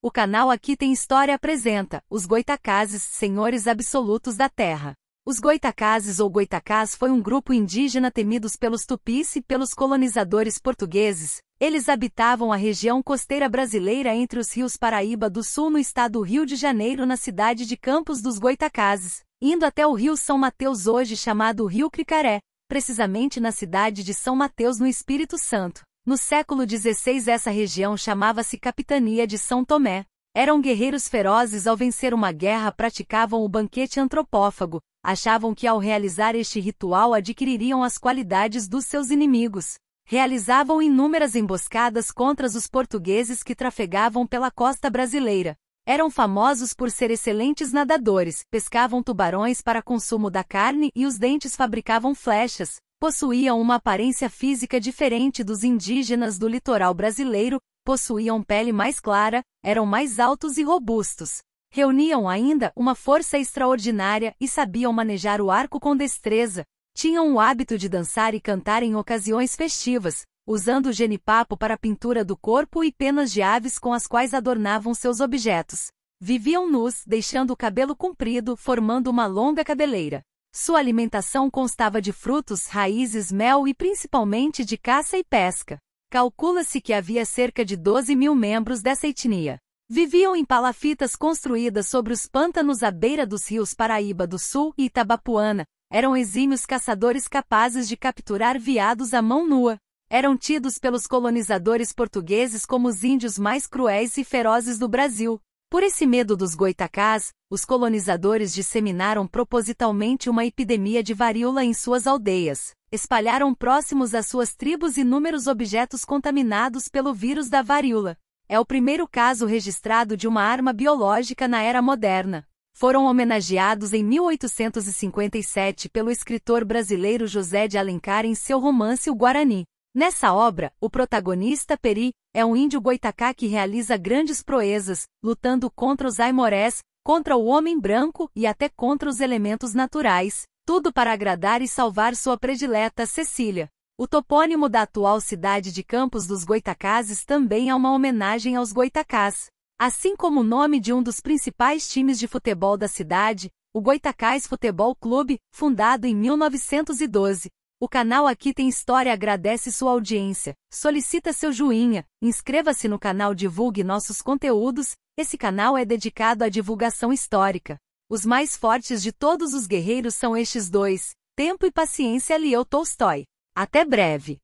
O canal Aqui Tem História apresenta Os Goitacazes, Senhores Absolutos da Terra. Os Goitacazes ou Goitacás foi um grupo indígena temidos pelos tupis e pelos colonizadores portugueses. Eles habitavam a região costeira brasileira entre os rios Paraíba do Sul no estado do Rio de Janeiro na cidade de Campos dos Goitacazes, indo até o rio São Mateus hoje chamado Rio Cricaré, precisamente na cidade de São Mateus no Espírito Santo. No século XVI essa região chamava-se Capitania de São Tomé. Eram guerreiros ferozes ao vencer uma guerra praticavam o banquete antropófago, achavam que ao realizar este ritual adquiririam as qualidades dos seus inimigos. Realizavam inúmeras emboscadas contra os portugueses que trafegavam pela costa brasileira. Eram famosos por ser excelentes nadadores, pescavam tubarões para consumo da carne e os dentes fabricavam flechas, possuíam uma aparência física diferente dos indígenas do litoral brasileiro, possuíam pele mais clara, eram mais altos e robustos. Reuniam ainda uma força extraordinária e sabiam manejar o arco com destreza. Tinham o hábito de dançar e cantar em ocasiões festivas, usando genipapo para a pintura do corpo e penas de aves com as quais adornavam seus objetos. Viviam nus, deixando o cabelo comprido, formando uma longa cabeleira. Sua alimentação constava de frutos, raízes, mel e principalmente de caça e pesca. Calcula-se que havia cerca de 12 mil membros dessa etnia. Viviam em palafitas construídas sobre os pântanos à beira dos rios Paraíba do Sul e Itabapuana. Eram exímios caçadores capazes de capturar viados à mão nua. Eram tidos pelos colonizadores portugueses como os índios mais cruéis e ferozes do Brasil. Por esse medo dos goitacás, os colonizadores disseminaram propositalmente uma epidemia de varíola em suas aldeias, espalharam próximos às suas tribos inúmeros objetos contaminados pelo vírus da varíola. É o primeiro caso registrado de uma arma biológica na era moderna. Foram homenageados em 1857 pelo escritor brasileiro José de Alencar em seu romance O Guarani. Nessa obra, o protagonista Peri é um índio goitacá que realiza grandes proezas, lutando contra os aimorés, contra o homem branco e até contra os elementos naturais, tudo para agradar e salvar sua predileta Cecília. O topônimo da atual cidade de Campos dos Goitacazes também é uma homenagem aos goitacás. Assim como o nome de um dos principais times de futebol da cidade, o Goitacás Futebol Clube, fundado em 1912, o canal Aqui Tem História agradece sua audiência, solicita seu joinha, inscreva-se no canal divulgue nossos conteúdos, esse canal é dedicado à divulgação histórica. Os mais fortes de todos os guerreiros são estes dois, tempo e paciência Leo Tolstói. Até breve!